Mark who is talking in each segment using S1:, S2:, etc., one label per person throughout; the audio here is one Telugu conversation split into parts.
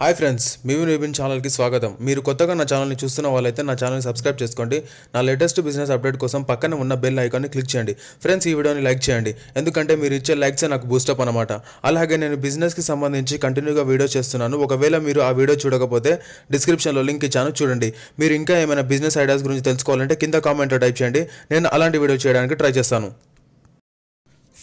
S1: హాయ్ ఫ్రెండ్స్ మీ నిబిన్ ఛానల్కి స్వాగతం మీరు కొత్తగా నా ఛానల్ని చూస్తున్న వాళ్ళైతే నా ఛానల్ని సబ్స్క్రైబ్ చేసుకోండి నా లేటెస్ట్ బిజినెస్ అప్డేట్ కోసం పక్కన ఉన్న బెల్ ఐకాన్ని క్లిక్ చేయండి ఫ్రెండ్స్ ఈ వీడియోని లైక్ చేయండి ఎందుకంటే మీరు ఇచ్చే లైక్సే నాకు బూస్టప్ అనమాట అలాగే నేను బిజినెస్కి సంబంధించి కంటిన్యూగా వీడియో చేస్తున్నాను ఒకవేళ మీరు ఆ వీడియో చూడకపోతే డిస్క్రిప్షన్లో లింక్ ఇచ్చాను చూడండి మీరు ఇంకా ఏమైనా బిజినెస్ ఐడియాస్ గురించి తెలుసుకోవాలంటే కింద కామెంట్లో టైప్ చేయండి నేను అలాంటి వీడియో చేయడానికి ట్రై చేస్తాను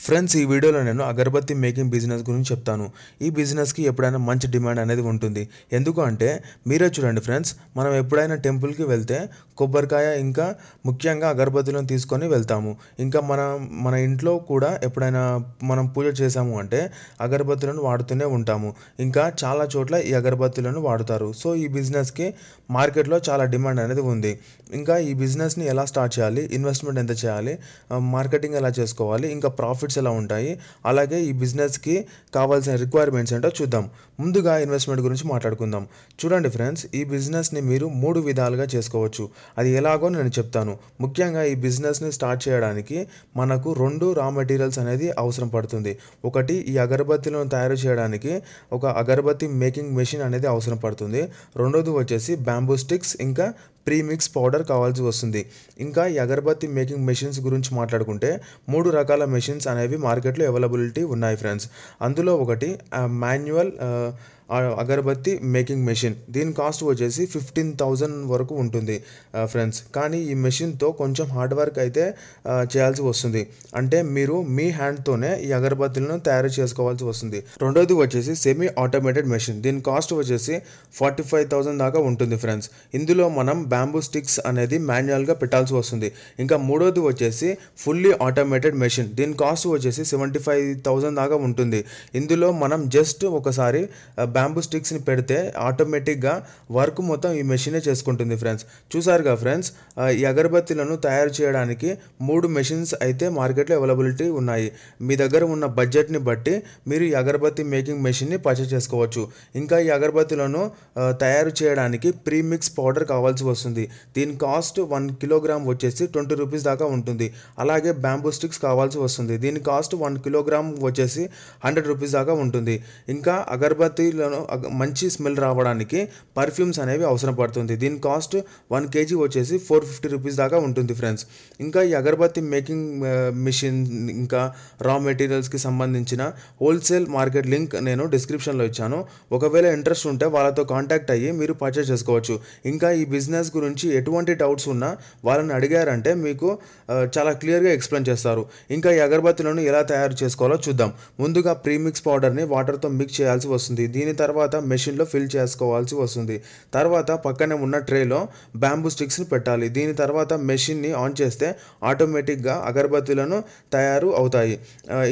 S1: ఫ్రెండ్స్ ఈ వీడియోలో నేను అగరబత్తి మేకింగ్ బిజినెస్ గురించి చెప్తాను ఈ బిజినెస్కి ఎప్పుడైనా మంచి డిమాండ్ అనేది ఉంటుంది ఎందుకు అంటే మీరే చూడండి ఫ్రెండ్స్ మనం ఎప్పుడైనా టెంపుల్కి వెళ్తే కొబ్బరికాయ ఇంకా ముఖ్యంగా అగరబత్తులను తీసుకొని వెళ్తాము ఇంకా మన మన ఇంట్లో కూడా ఎప్పుడైనా మనం పూజ చేసాము అంటే అగరబత్తులను వాడుతూనే ఉంటాము ఇంకా చాలా చోట్ల ఈ అగరబత్తులను వాడుతారు సో ఈ బిజినెస్కి మార్కెట్లో చాలా డిమాండ్ అనేది ఉంది ఇంకా ఈ బిజినెస్ని ఎలా స్టార్ట్ చేయాలి ఇన్వెస్ట్మెంట్ ఎంత చేయాలి మార్కెటింగ్ ఎలా చేసుకోవాలి ఇంకా ప్రాఫిట్స్ ఎకనామిక్స్ ఎలా ఉంటాయి అలాగే ఈ బిజినెస్కి కావాల్సిన రిక్వైర్మెంట్స్ ఏంటో చూద్దాం ముందుగా ఇన్వెస్ట్మెంట్ గురించి మాట్లాడుకుందాం చూడండి ఫ్రెండ్స్ ఈ బిజినెస్ని మీరు మూడు విధాలుగా చేసుకోవచ్చు అది ఎలాగో నేను చెప్తాను ముఖ్యంగా ఈ బిజినెస్ని స్టార్ట్ చేయడానికి మనకు రెండు రా మెటీరియల్స్ అనేది అవసరం పడుతుంది ఒకటి ఈ అగరబత్తిలను తయారు చేయడానికి ఒక అగరబత్తి మేకింగ్ మెషిన్ అనేది అవసరం పడుతుంది రెండోది వచ్చేసి బ్యాంబూ స్టిక్స్ ఇంకా ప్రీమిక్స్ పౌడర్ కావాల్సి వస్తుంది ఇంకా ఈ అగరబత్తి మేకింగ్ మెషిన్స్ గురించి మాట్లాడుకుంటే మూడు రకాల మెషిన్స్ అనేవి మార్కెట్లో అవైలబిలిటీ ఉన్నాయి ఫ్రెండ్స్ అందులో ఒకటి మాన్యువల్ అగరబత్తి మేకింగ్ మెషిన్ దీని కాస్ట్ వచ్చేసి ఫిఫ్టీన్ థౌజండ్ వరకు ఉంటుంది ఫ్రెండ్స్ కానీ ఈ మెషిన్తో కొంచెం హార్డ్ వర్క్ అయితే చేయాల్సి వస్తుంది అంటే మీరు మీ హ్యాండ్తోనే ఈ అగరబత్తులను తయారు చేసుకోవాల్సి వస్తుంది రెండోది వచ్చేసి సెమీ ఆటోమేటెడ్ మెషిన్ దీని కాస్ట్ వచ్చేసి ఫార్టీ ఫైవ్ థౌజండ్ దాకా ఉంటుంది ఫ్రెండ్స్ ఇందులో మనం బ్యాంబూ స్టిక్స్ అనేది మాన్యువల్గా పెట్టాల్సి వస్తుంది ఇంకా మూడోది వచ్చేసి ఫుల్లీ ఆటోమేటెడ్ మెషిన్ దీని కాస్ట్ వచ్చేసి సెవెంటీ ఫైవ్ థౌజండ్ దాకా ఉంటుంది ఇందులో మనం జస్ట్ ఒకసారి బ్యాంబూ స్టిక్స్ని పెడితే ఆటోమేటిక్గా వర్క్ మొత్తం ఈ మెషినే చేసుకుంటుంది ఫ్రెండ్స్ చూసారుగా ఫ్రెండ్స్ ఈ అగరబత్తిలను తయారు చేయడానికి మూడు మెషిన్స్ అయితే మార్కెట్లో అవైలబిలిటీ ఉన్నాయి మీ దగ్గర ఉన్న బడ్జెట్ని బట్టి మీరు ఈ అగరబత్తి మేకింగ్ మెషిన్ని పర్చేస్ చేసుకోవచ్చు ఇంకా ఈ అగరబత్తులను తయారు చేయడానికి ప్రీమిక్స్ పౌడర్ కావాల్సి వస్తుంది దీని కాస్ట్ వన్ కిలోగ్రామ్ వచ్చేసి ట్వంటీ రూపీస్ దాకా ఉంటుంది అలాగే బ్యాంబూ స్టిక్స్ కావాల్సి వస్తుంది దీని కాస్ట్ వన్ కిలోగ్రామ్ వచ్చేసి హండ్రెడ్ రూపీస్ దాకా ఉంటుంది ఇంకా అగరబత్తీలు మంచి స్మెల్ రావడానికి పర్ఫ్యూమ్స్ అనేవి అవసరం పడుతుంది దీని కాస్ట్ వన్ కేజీ వచ్చేసి ఫోర్ ఫిఫ్టీ రూపీస్ దాకా ఉంటుంది ఫ్రెండ్స్ ఇంకా ఈ అగరబత్తి మేకింగ్ మిషన్ ఇంకా రా మెటీరియల్స్కి సంబంధించిన హోల్సేల్ మార్కెట్ లింక్ నేను డిస్క్రిప్షన్లో ఇచ్చాను ఒకవేళ ఇంట్రెస్ట్ ఉంటే వాళ్ళతో కాంటాక్ట్ అయ్యి మీరు పర్చేస్ చేసుకోవచ్చు ఇంకా ఈ బిజినెస్ గురించి ఎటువంటి డౌట్స్ ఉన్నా వాళ్ళని అడిగారంటే మీకు చాలా క్లియర్గా ఎక్స్ప్లెయిన్ చేస్తారు ఇంకా ఈ అగరబత్తులను ఎలా తయారు చేసుకోవాలో చూద్దాం ముందుగా ప్రీమిక్స్ పౌడర్ని వాటర్తో మిక్స్ చేయాల్సి వస్తుంది దీని తర్వాత మెషిన్లో ఫిల్ చేసుకోవాల్సి వస్తుంది తర్వాత పక్కనే ఉన్న ట్రేలో బ్యాంబూ స్టిక్స్ని పెట్టాలి దీని తర్వాత మెషిన్ని ఆన్ చేస్తే ఆటోమేటిక్గా అగరబత్తులను తయారు అవుతాయి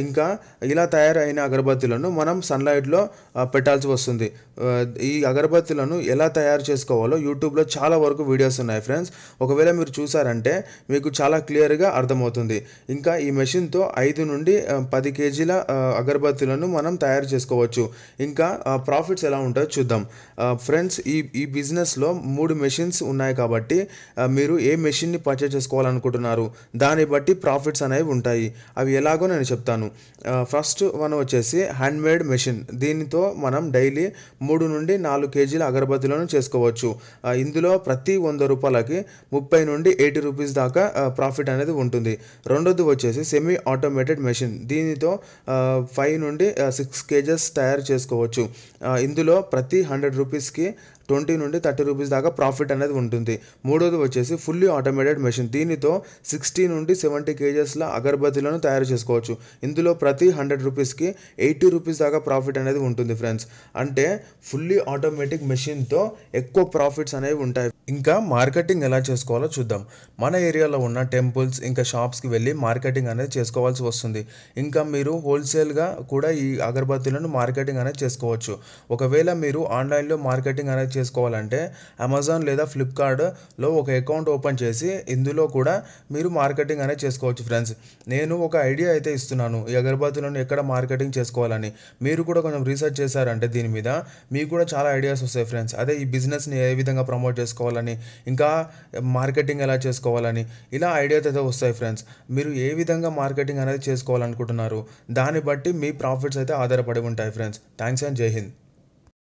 S1: ఇంకా ఇలా తయారైన అగరబత్తులను మనం సన్లైట్లో పెట్టాల్సి వస్తుంది ఈ అగరబత్తులను ఎలా తయారు చేసుకోవాలో యూట్యూబ్లో చాలా వరకు వీడియోస్ ఉన్నాయి ఫ్రెండ్స్ ఒకవేళ మీరు చూసారంటే మీకు చాలా క్లియర్గా అర్థమవుతుంది ఇంకా ఈ మెషిన్తో ఐదు నుండి పది కేజీల అగరబత్తులను మనం తయారు చేసుకోవచ్చు ఇంకా ప్రాఫిట్స్ ఎలా ఉంటాయో చూద్దాం ఫ్రెండ్స్ ఈ ఈ బిజినెస్లో మూడు మెషిన్స్ ఉన్నాయి కాబట్టి మీరు ఏ మెషిన్ని పర్చేజ్ చేసుకోవాలనుకుంటున్నారు దాన్ని బట్టి ప్రాఫిట్స్ అనేవి ఉంటాయి అవి ఎలాగో నేను చెప్తాను ఫస్ట్ వన్ వచ్చేసి హ్యాండ్మేడ్ మెషిన్ దీనితో మనం డైలీ మూడు నుండి నాలుగు కేజీల అగరబత్తులను చేసుకోవచ్చు ఇందులో ప్రతి వంద రూపాయలకి ముప్పై నుండి ఎయిటీ రూపీస్ దాకా ప్రాఫిట్ అనేది ఉంటుంది రెండోది వచ్చేసి సెమీ ఆటోమేటెడ్ మెషిన్ దీనితో ఫైవ్ నుండి సిక్స్ కేజెస్ తయారు చేసుకోవచ్చు ఇందులో ప్రతి హండ్రెడ్ రూపీస్కి ట్వంటీ నుండి థర్టీ రూపీస్ దాకా ప్రాఫిట్ అనేది ఉంటుంది మూడోది వచ్చేసి ఫుల్లీ ఆటోమేటెడ్ మెషిన్ దీనితో సిక్స్టీ నుండి సెవెంటీ కేజెస్ల అగరబత్తులను తయారు చేసుకోవచ్చు ఇందులో ప్రతి హండ్రెడ్ రూపీస్కి ఎయిటీ రూపీస్ దాకా ప్రాఫిట్ అనేది ఉంటుంది ఫ్రెండ్స్ అంటే ఫుల్లీ ఆటోమేటిక్ మెషిన్తో ఎక్కువ ప్రాఫిట్స్ అనేవి ఉంటాయి ఇంకా మార్కెటింగ్ ఎలా చేసుకోవాలో చూద్దాం మన ఏరియాలో ఉన్న టెంపుల్స్ ఇంకా షాప్స్కి వెళ్ళి మార్కెటింగ్ అనేది చేసుకోవాల్సి వస్తుంది ఇంకా మీరు హోల్సేల్గా కూడా ఈ అగరబత్తులను మార్కెటింగ్ అనేది చేసుకోవచ్చు ఒకవేళ మీరు ఆన్లైన్లో మార్కెటింగ్ అనేది చేసుకోవాలంటే అమెజాన్ లేదా ఫ్లిప్కార్ట్లో ఒక అకౌంట్ ఓపెన్ చేసి ఇందులో కూడా మీరు మార్కెటింగ్ అనేది చేసుకోవచ్చు ఫ్రెండ్స్ నేను ఒక ఐడియా అయితే ఇస్తున్నాను ఈ అగరబత్తులను ఎక్కడ మార్కెటింగ్ చేసుకోవాలని మీరు కూడా కొంచెం రీసెర్చ్ చేశారంటే దీని మీద మీకు కూడా చాలా ఐడియాస్ వస్తాయి ఫ్రెండ్స్ అదే ఈ బిజినెస్ని ఏ విధంగా ప్రమోట్ చేసుకోవాలి చేసుకోవాలని ఇంకా మార్కెటింగ్ ఎలా చేసుకోవాలని ఇలా ఐడియాస్ అయితే వస్తాయి ఫ్రెండ్స్ మీరు ఏ విధంగా మార్కెటింగ్ అనేది చేసుకోవాలనుకుంటున్నారు దాన్ని బట్టి మీ ప్రాఫిట్స్ అయితే ఆధారపడి ఉంటాయి ఫ్రెండ్స్ థ్యాంక్స్ అండ్ జై హింద్